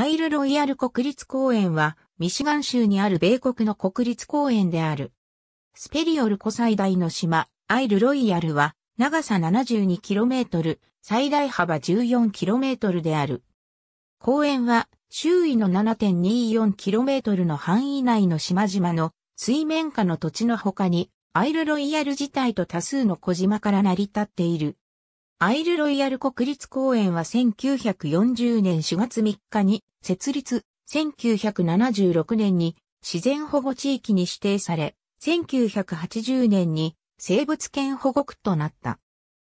アイルロイヤル国立公園は、ミシガン州にある米国の国立公園である。スペリオル湖最大の島、アイルロイヤルは、長さ 72km、最大幅 14km である。公園は、周囲の 7.24km の範囲内の島々の水面下の土地の他に、アイルロイヤル自体と多数の小島から成り立っている。アイルロイヤル国立公園は1940年4月3日に設立、1976年に自然保護地域に指定され、1980年に生物圏保護区となった。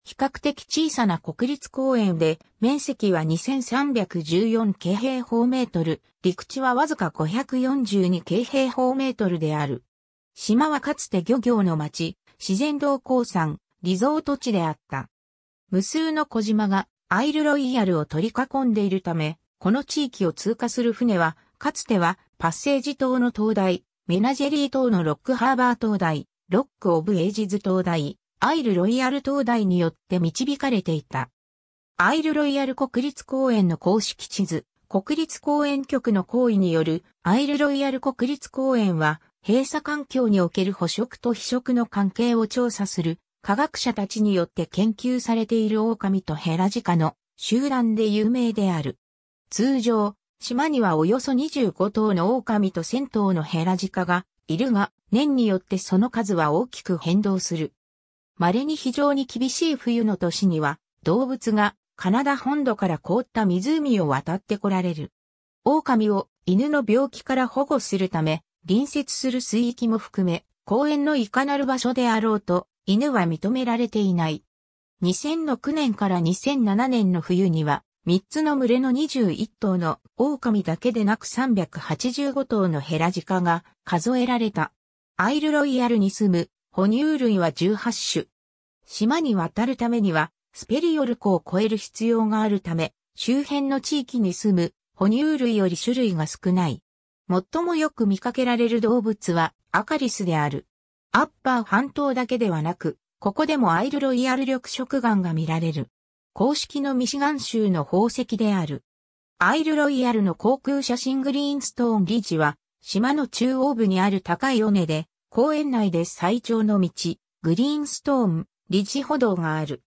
比較的小さな国立公園で面積は2314京平方メートル、陸地はわずか542京平方メートルである。島はかつて漁業の町、自然道交山、リゾート地であった。無数の小島がアイルロイヤルを取り囲んでいるため、この地域を通過する船は、かつては、パッセージ島の灯台、メナジェリー島のロックハーバー灯台、ロック・オブ・エイジズ灯台、アイル・ロイヤル灯台によって導かれていた。アイル・ロイヤル国立公園の公式地図、国立公園局の行為によるアイル・ロイヤル国立公園は、閉鎖環境における捕食と被食の関係を調査する科学者たちによって研究されている狼とヘラジカの集団で有名である。通常、島にはおよそ25頭の狼と1000頭のヘラジカがいるが、年によってその数は大きく変動する。稀に非常に厳しい冬の年には、動物がカナダ本土から凍った湖を渡ってこられる。狼を犬の病気から保護するため、隣接する水域も含め、公園のいかなる場所であろうと、犬は認められていない。2006年から2007年の冬には、3つの群れの21頭の狼だけでなく385頭のヘラジカが数えられた。アイルロイヤルに住む哺乳類は18種。島に渡るためにはスペリオル湖を越える必要があるため、周辺の地域に住む哺乳類より種類が少ない。最もよく見かけられる動物はアカリスである。アッパー半島だけではなく、ここでもアイルロイヤル緑色岩が見られる。公式のミシガン州の宝石である。アイルロイヤルの航空写真グリーンストーンリッジは、島の中央部にある高い尾根で、公園内で最長の道、グリーンストーン、リッジ歩道がある。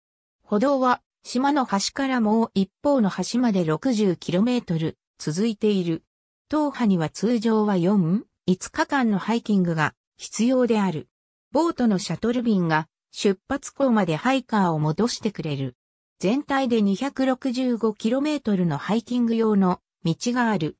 歩道は、島の端からもう一方の端まで 60km 続いている。東派には通常は4、5日間のハイキングが必要である。ボートのシャトル便が出発港までハイカーを戻してくれる。全体で 265km のハイキング用の道がある。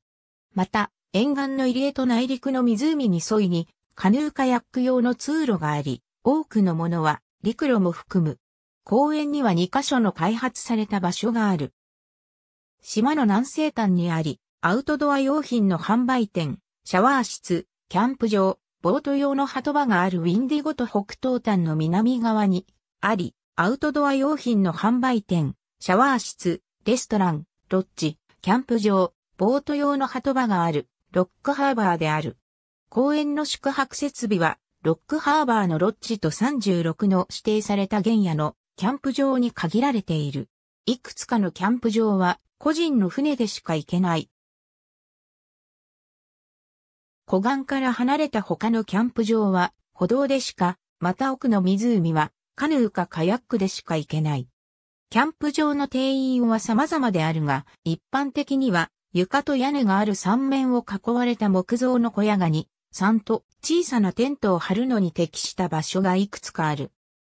また、沿岸の入り江と内陸の湖に沿いに、カヌーカヤック用の通路があり、多くのものは陸路も含む。公園には2カ所の開発された場所がある。島の南西端にあり、アウトドア用品の販売店、シャワー室、キャンプ場、ボート用の波止場があるウィンディゴと北東端の南側にあり、アウトドア用品の販売店、シャワー室、レストラン、ロッジ、キャンプ場、ボート用の波止場がある、ロックハーバーである。公園の宿泊設備は、ロックハーバーのロッジと36の指定された原野のキャンプ場に限られている。いくつかのキャンプ場は個人の船でしか行けない。湖岸から離れた他のキャンプ場は歩道でしか、また奥の湖はカヌーかカヤックでしか行けない。キャンプ場の定員は様々であるが、一般的には床と屋根がある3面を囲われた木造の小屋がに、3と小さなテントを張るのに適した場所がいくつかある。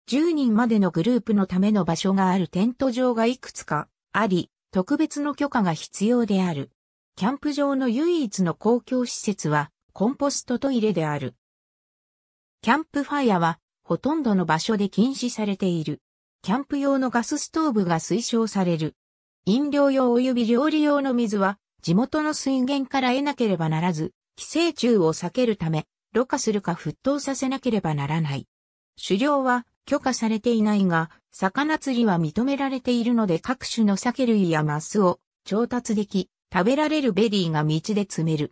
10人までのグループのための場所があるテント場がいくつかあり、特別の許可が必要である。キャンプ場の唯一の公共施設はコンポストトイレである。キャンプファイアはほとんどの場所で禁止されている。キャンプ用のガスストーブが推奨される。飲料用及び料理用の水は、地元の水源から得なければならず、寄生虫を避けるため、ろ過するか沸騰させなければならない。狩猟は許可されていないが、魚釣りは認められているので各種の酒類やマスを調達でき、食べられるベリーが道で詰める。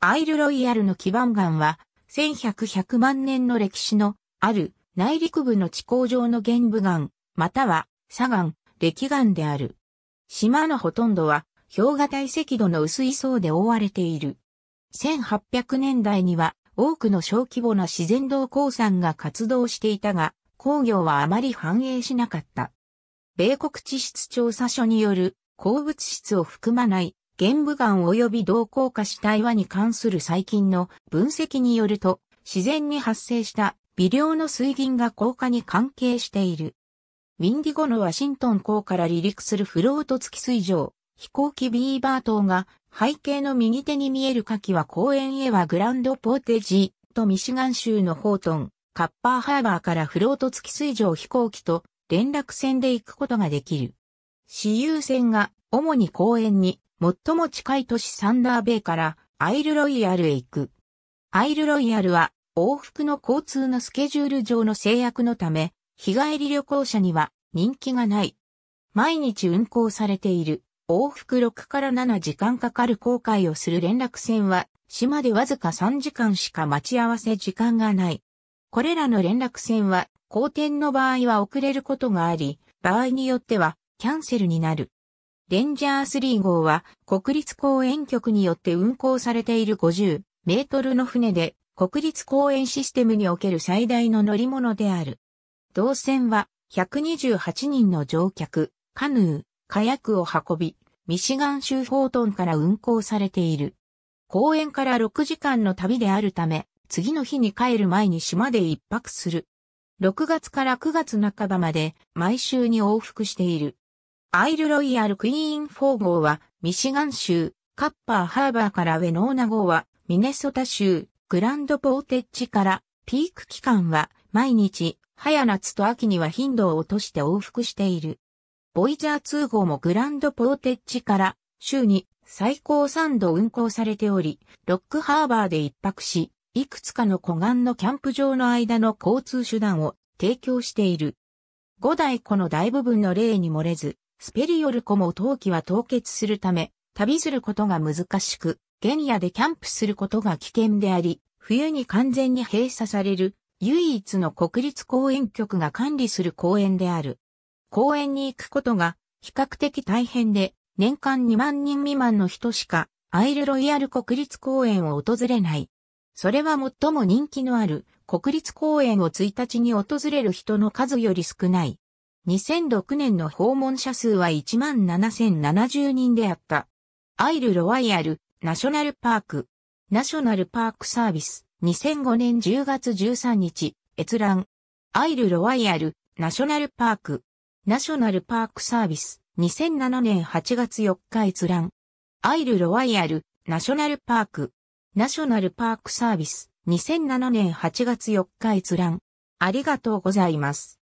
アイルロイヤルの基盤岩は、1100万年の歴史のある内陸部の地溝上の玄武岩、または砂岩、歴岩である。島のほとんどは氷河帯赤土の薄い層で覆われている。1800年代には多くの小規模な自然動鉱山が活動していたが、工業はあまり繁栄しなかった。米国地質調査所による鉱物質を含まない玄武岩及び同鉱化した岩に関する最近の分析によると、自然に発生した微量の水銀が高化に関係している。ウィンディゴのワシントン港から離陸するフロート付き水上、飛行機ビーバー島が背景の右手に見える下記は公園へはグランドポーテージとミシガン州のホートン、カッパーハーバーからフロート付き水上飛行機と連絡船で行くことができる。私有船が主に公園に最も近い都市サンダーベイからアイルロイヤルへ行く。アイルロイヤルは往復の交通のスケジュール上の制約のため、日帰り旅行者には人気がない。毎日運行されている往復6から7時間かかる航海をする連絡船は、島でわずか3時間しか待ち合わせ時間がない。これらの連絡船は、好天の場合は遅れることがあり、場合によってはキャンセルになる。レンジャー3号は国立公園局によって運行されている50メートルの船で国立公園システムにおける最大の乗り物である。動線は128人の乗客、カヌー、カヤックを運び、ミシガン州フォートンから運行されている。公園から6時間の旅であるため、次の日に帰る前に島で一泊する。6月から9月半ばまで毎週に往復している。アイルロイヤルクイーン4号はミシガン州、カッパーハーバーからウェノーナ号はミネソタ州、グランドポーテッジからピーク期間は毎日、早夏と秋には頻度を落として往復している。ボイジャー2号もグランドポーテッジから週に最高3度運行されており、ロックハーバーで一泊し、いくつかの湖岸のキャンプ場の間の交通手段を提供している。五代湖の大部分の例に漏れず、スペリオル湖も冬季は凍結するため、旅することが難しく、原野でキャンプすることが危険であり、冬に完全に閉鎖される唯一の国立公園局が管理する公園である。公園に行くことが比較的大変で、年間2万人未満の人しかアイルロイヤル国立公園を訪れない。それは最も人気のある国立公園を1日に訪れる人の数より少ない。2006年の訪問者数は17,070人であった。アイルロワイヤルナショナルパーク。ナショナルパークサービス。2005年10月13日、閲覧。アイル・ロワイヤル、ナショナルパーク。ナショナルパークサービス。2007年8月4日閲覧。アイル・ロワイヤル、ナショナルパーク。ナショナルパークサービス。2007年8月4日閲覧。ありがとうございます。